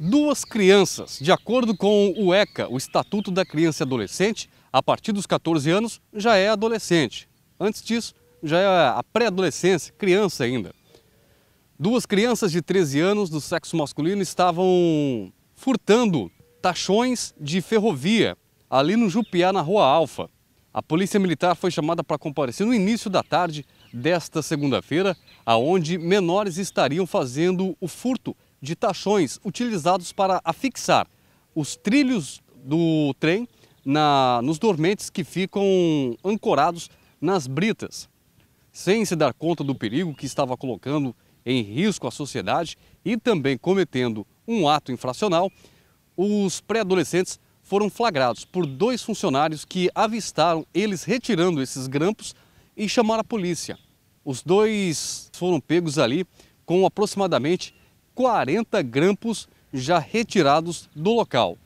duas crianças. De acordo com o ECA, o Estatuto da Criança e Adolescente, a partir dos 14 anos já é adolescente. Antes disso, já é a pré-adolescência, criança ainda. Duas crianças de 13 anos do sexo masculino estavam furtando tachões de ferrovia ali no Jupiá, na Rua Alfa. A Polícia Militar foi chamada para comparecer no início da tarde desta segunda-feira, aonde menores estariam fazendo o furto de tachões utilizados para afixar os trilhos do trem na, nos dormentes que ficam ancorados nas britas. Sem se dar conta do perigo que estava colocando em risco a sociedade e também cometendo um ato infracional, os pré-adolescentes foram flagrados por dois funcionários que avistaram eles retirando esses grampos e chamaram a polícia. Os dois foram pegos ali com aproximadamente 40 grampos já retirados do local.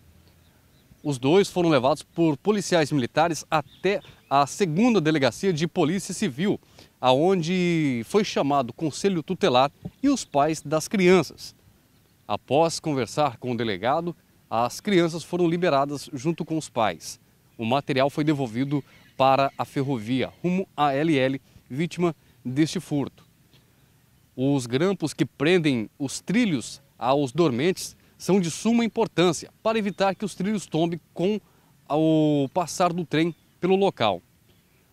Os dois foram levados por policiais militares até a segunda delegacia de polícia civil, aonde foi chamado o conselho tutelar e os pais das crianças. Após conversar com o delegado, as crianças foram liberadas junto com os pais. O material foi devolvido para a ferrovia rumo à LL, vítima deste furto. Os grampos que prendem os trilhos aos dormentes são de suma importância para evitar que os trilhos tombem com o passar do trem pelo local.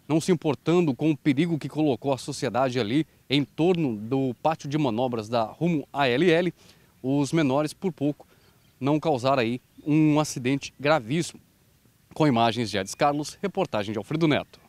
Não se importando com o perigo que colocou a sociedade ali em torno do pátio de manobras da Rumo ALL, os menores por pouco não causaram aí um acidente gravíssimo. Com imagens de Edis Carlos, reportagem de Alfredo Neto.